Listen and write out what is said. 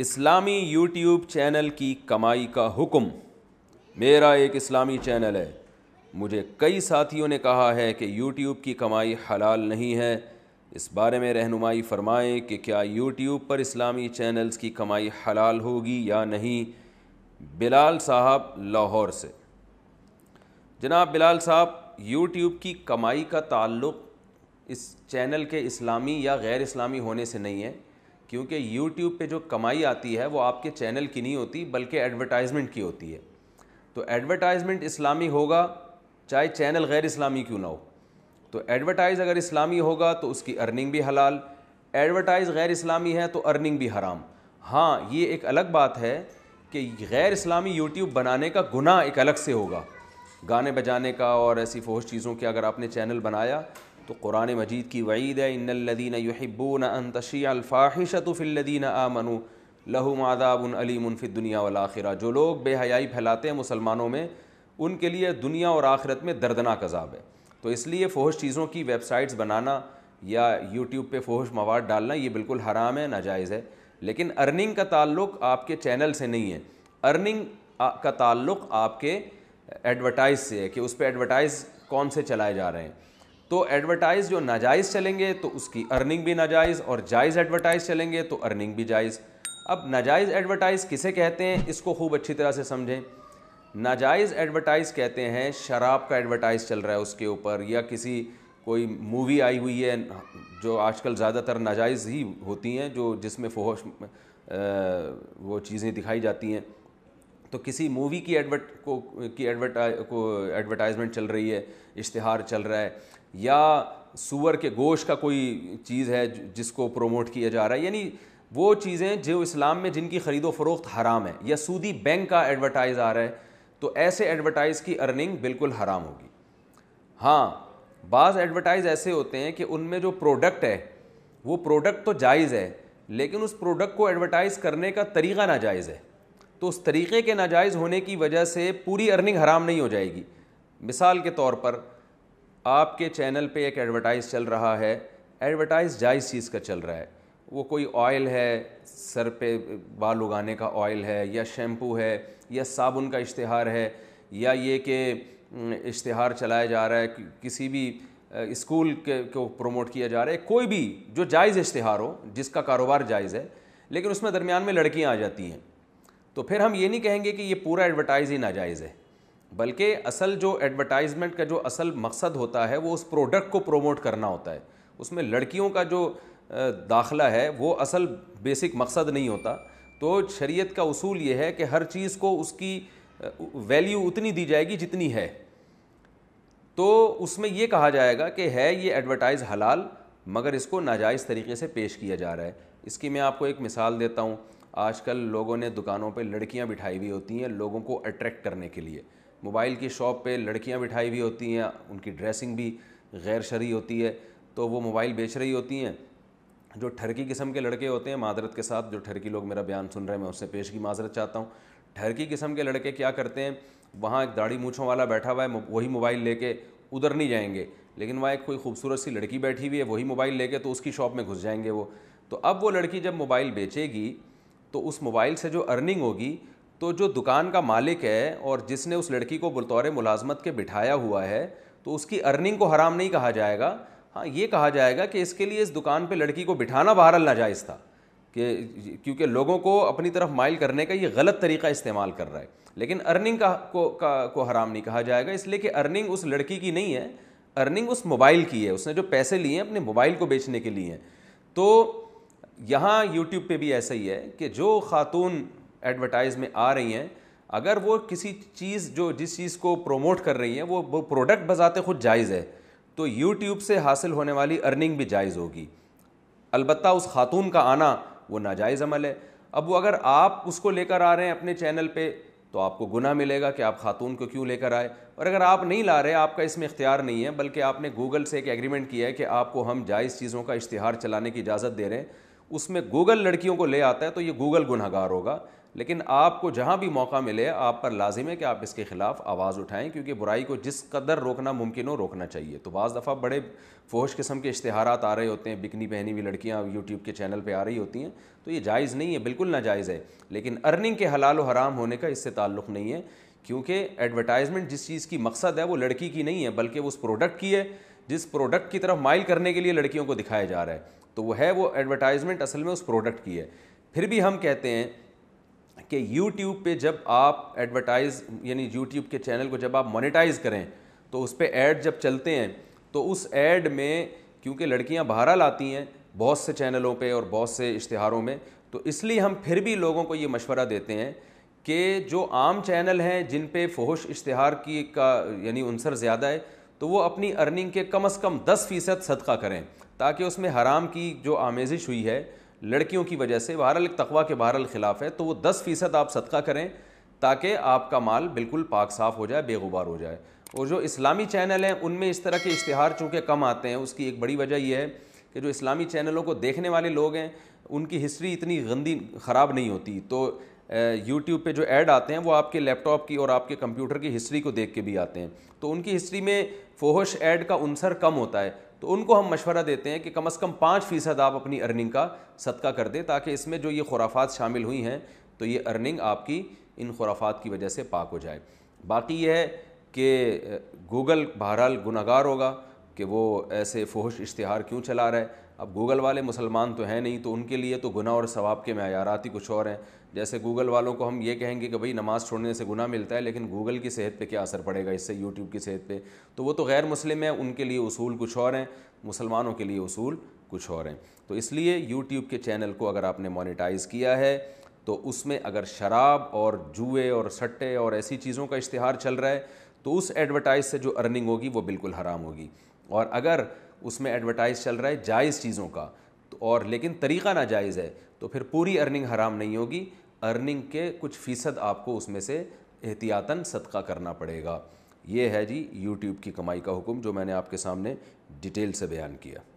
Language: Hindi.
इस्लामी यूट्यूब चैनल की कमाई का हुक्म मेरा एक इस्लामी चैनल है मुझे कई साथियों ने कहा है कि यूट्यूब की कमाई हलाल नहीं है इस बारे में रहनुमाई फरमाएं कि क्या यूट्यूब पर इस्लामी चैनल्स की कमाई हलाल होगी या नहीं बिलाल साहब लाहौर से जनाब बिलाल साहब यूट्यूब की कमाई का ताल्लुक़ इस चैनल के इस्लामी या गैर इस्लामी होने से नहीं है क्योंकि यूट्यूब पे जो कमाई आती है वो आपके चैनल की नहीं होती बल्कि एडवर्टाइजमेंट की होती है तो एडवर्टाइजमेंट इस्लामी होगा चाहे चैनल गैर इस्लामी क्यों ना हो तो एडवर्टाइज़ अगर इस्लामी होगा तो उसकी अर्निंग भी हलाल एडवर्टाइज़ गैर इस्लामी है तो अर्निंग भी हराम हाँ ये एक अलग बात है कि गैर इस्लामी यूट्यूब बनाने का गुनाह एक अलग से होगा गाने बजाने का और ऐसी फोश चीज़ों के अगर आपने चैनल बनाया तो कुरान मजीद की वईद है इन्नदीन यहिब्बून अनतशी अलफ़ाहिशतफ़िल्लिन आमनु लहुम अली अलीमफ़िद दुनिया आखिर जो लोग बेहयाई फैलाते हैं मुसलमानों में उनके लिए दुनिया और आखिरत में दर्दनाक अजाब है तो इसलिए फोहश चीज़ों की वेबसाइट्स बनाना या यूट्यूब पे फोहश मवाद डालना ये बिल्कुल हराम है नाजायज़ है लेकिन अर्निंग का ताल्लुक आपके चैनल से नहीं है अर्निंग का ताल्लुक आपके एडवर्टाइज़ से है कि उस पर एडवर्टाइज़ कौन से चलाए जा रहे हैं तो एडवर्टाइज जो नाजायज़ चलेंगे तो उसकी अर्निंग भी नाजायज़ और जायज़ एडवर्टाइज चलेंगे तो अर्निंग भी जायज़ अब नाजायज़ एडवर्टाइज किसे कहते हैं इसको खूब अच्छी तरह से समझें नाजायज़ एडवर्टाइज कहते हैं शराब का एडवर्टाइज चल रहा है उसके ऊपर या किसी कोई मूवी आई हुई है जो आजकल ज़्यादातर नाजायज़ ही होती हैं जो जिसमें फोहश वो चीज़ें दिखाई जाती हैं तो किसी मूवी की एडवर्ट को की एडवर्ट को एडवर्टाइजमेंट चल रही है इश्तहार चल रहा है या सुअर के गोश का कोई चीज़ है जिसको प्रोमोट किया जा रहा है यानी वो चीज़ें जो इस्लाम में जिनकी ख़रीदो फरोख्त हराम है या सूदी बैंक का एडवर्टाइज़ आ रहा है तो ऐसे एडवर्टाइज़ की अर्निंग बिल्कुल हराम होगी हाँ बाज़ एडवर्टाइज़ ऐसे होते हैं कि उनमें जो प्रोडक्ट है वो प्रोडक्ट तो जायज़ है लेकिन उस प्रोडक्ट को एडवर्टाइज़ करने का तरीका नाजायज़ है तो उस तरीक़े के नाजायज़ होने की वजह से पूरी अर्निंग हराम नहीं हो जाएगी मिसाल के तौर पर आपके चैनल पे एक एडवर्टाइज़ चल रहा है एडवर्टाइज़ जायज़ चीज़ का चल रहा है वो कोई ऑयल है सर पे बाल उगाने का ऑयल है या शैम्पू है या साबुन का इश्तहार है या ये कि इश्तहार चलाया जा रहा है कि, किसी भी स्कूल के को प्रमोट किया जा रहा है कोई भी जो जायज़ इश्तहार हो जिसका कारोबार जायज़ है लेकिन उसमें दरमियान में लड़कियाँ आ जाती हैं तो फिर हम ये नहीं कहेंगे कि ये पूरा एडवर्टाइज ही नाजायज़ है बल्कि असल जो एडवर्टाइजमेंट का जो असल मकसद होता है वो उस प्रोडक्ट को प्रोमोट करना होता है उसमें लड़कियों का जो दाखला है वो असल बेसिक मकसद नहीं होता तो शरीयत का उसूल ये है कि हर चीज़ को उसकी वैल्यू उतनी दी जाएगी जितनी है तो उसमें ये कहा जाएगा कि है ये एडवर्टाइज़ हलाल मगर इसको नाजायज़ तरीके से पेश किया जा रहा है इसकी मैं आपको एक मिसाल देता हूँ आजकल लोगों ने दुकानों पे लड़कियां बिठाई हुई होती हैं लोगों को अट्रैक्ट करने के लिए मोबाइल की शॉप पे लड़कियां बिठाई हुई होती हैं उनकी ड्रेसिंग भी गैर शरी होती है तो वो मोबाइल बेच रही होती हैं जो ठरकी किस्म के लड़के होते हैं माजरत के साथ जो ठरकी लोग मेरा बयान सुन रहे हैं मैं उससे पेश की माजरत चाहता हूँ ठरकी किस्म के लड़के क्या करते हैं वहाँ एक दाढ़ी मूछों वाला बैठा हुआ है वही मोबाइल लेके उधर नहीं जाएंगे लेकिन वहाँ एक कोई खूबसूरत सी लड़की बैठी हुई है वही मोबाइल लेके तो उसकी शॉप में घुस जाएंगे वो तो अब वो लड़की जब मोबाइल बेचेगी तो उस मोबाइल से जो अर्निंग होगी तो जो दुकान का मालिक है और जिसने उस लड़की को बतौर मुलाजमत के बिठाया हुआ है तो उसकी अर्निंग को हराम नहीं कहा जाएगा हाँ ये कहा जाएगा कि इसके लिए इस दुकान पे लड़की को बिठाना बहरहाल नाजायज़ था कि क्योंकि लोगों को अपनी तरफ माइल करने का ये गलत तरीका इस्तेमाल कर रहा है लेकिन अर्निंग का को का को हराम नहीं कहा जाएगा इसलिए कि अर्निंग उस लड़की की नहीं है अर्निंग उस मोबाइल की है उसने जो पैसे लिए हैं अपने मोबाइल को बेचने के लिए तो यहाँ यूट्यूब पे भी ऐसा ही है कि जो ख़ातून एडवर्टाइज में आ रही हैं अगर वो किसी चीज़ जो जिस चीज़ को प्रोमोट कर रही हैं वो वो प्रोडक्ट बजाते खुद जायज़ है तो यूट्यूब से हासिल होने वाली अर्निंग भी जायज़ होगी अलबत् उस खातून का आना वो नाजायज़ अमल है अब वो अगर आप उसको लेकर आ रहे हैं अपने चैनल पर तो आपको गुना मिलेगा कि आप खातून को क्यों लेकर आए और अगर आप नहीं ला रहे आपका इसमें इख्तियार नहीं है बल्कि आपने गूगल से एक एग्रीमेंट किया है कि आपको हम जायज़ चीज़ों का इश्तहार चलाने की इजाज़त दे रहे हैं उसमें गूगल लड़कियों को ले आता है तो ये गूगल गुनहगार होगा लेकिन आपको जहाँ भी मौका मिले आप पर लाजिम है कि आप इसके ख़िलाफ़ आवाज़ उठाएं क्योंकि बुराई को जिस कदर रोकना मुमकिन हो रोकना चाहिए तो बज़ दफ़ा बड़े फोश किस्म के इश्तहारात आ रहे होते हैं बिकनी पहनी हुई लड़कियाँ यूट्यूब के चैनल पर आ रही होती हैं तो ये जायज़ नहीं है बिल्कुल ना जायज़ है लेकिन अर्निंग के हलाल व हराम होने का इससे ताल्लुक़ नहीं है क्योंकि एडवर्टाइजमेंट जिस चीज़ की मकसद है वो लड़की की नहीं है बल्कि उस प्रोडक्ट की है जिस प्रोडक्ट की तरफ माइल करने के लिए लड़कियों को दिखाया जा रहा है तो वो है वो एडवर्टाइजमेंट असल में उस प्रोडक्ट की है फिर भी हम कहते हैं कि यूट्यूब पे जब आप एडवर्टाइज यानी यूट्यूब के चैनल को जब आप मोनेटाइज करें तो उस पर एड जब चलते हैं तो उस एड में क्योंकि लड़कियां बाहर लाती हैं बहुत से चैनलों पे और बहुत से इश्तहारों में तो इसलिए हम फिर भी लोगों को ये मशवरा देते हैं कि जो आम चैनल हैं जिन पे फोहश इश्तहार की का यानी अनसर ज़्यादा है तो वो अपनी अर्निंग के कम अज़ कम दस फ़ीसद सदका करें ताकि उसमें हराम की जो आमेजिश हुई है लड़कियों की वजह से बहरल तकवा के बहरल ख़िलाफ़ है तो वो दस फ़ीसद आप सदका करें ताकि आपका माल बिल्कुल पाक साफ़ हो जाए बेगुबार हो जाए और जो इस्लामी चैनल हैं उनमें इस तरह के इश्तहार चूँकि कम आते हैं उसकी एक बड़ी वजह यह है कि जो इस्लामी चैनलों को देखने वाले लोग हैं उनकी हिस्ट्री इतनी गंदी ख़राब नहीं होती तो यूट्यूब पे जो ऐड आते हैं वो आपके लैपटॉप की और आपके कंप्यूटर की हिस्ट्री को देख के भी आते हैं तो उनकी हिस्ट्री में फोहश ऐड का अंसर कम होता है तो उनको हम मशवरा देते हैं कि कम अज़ कम पाँच फ़ीसद आप अपनी अर्निंग का सदका कर दें ताकि इसमें जो ये खुराफात शामिल हुई हैं तो ये अर्निंग आपकी इन खुराफात की वजह से पाक हो जाए बाकी यह है कि गूगल बहरहाल गुनागार होगा कि वो ऐसे फोहश इश्तहार क्यों चला रहा है अब गूगल वाले मुसलमान तो हैं नहीं तो उनके लिए तो गुना और सवाब के मैारात ही कुछ और हैं जैसे गूगल वालों को हम ये कहेंगे कि भाई नमाज़ छोड़ने से गुना मिलता है लेकिन गूगल की सेहत पे क्या असर पड़ेगा इससे यूट्यूब की सेहत पे तो वो तो गैर मुस्लिम हैं उनके लिए उसूल कुछ और हैं मुसलमानों के लिए उसूल कुछ और हैं तो इसलिए यूट्यूब के चैनल को अगर आपने मोनिटाइज़ किया है तो उसमें अगर शराब और जुए और सट्टे और ऐसी चीज़ों का इश्तहार चल रहा है तो उस एडवर्टाइज से जो अर्निंग होगी वो बिल्कुल हराम होगी और अगर उसमें एडवर्टाइज़ चल रहा है जायज़ चीज़ों का तो और लेकिन तरीक़ा नाजायज़ है तो फिर पूरी अर्निंग हराम नहीं होगी अर्निंग के कुछ फ़ीसद आपको उसमें से एहतियातन सदका करना पड़ेगा ये है जी यूट्यूब की कमाई का हुक्म जो मैंने आपके सामने डिटेल से बयान किया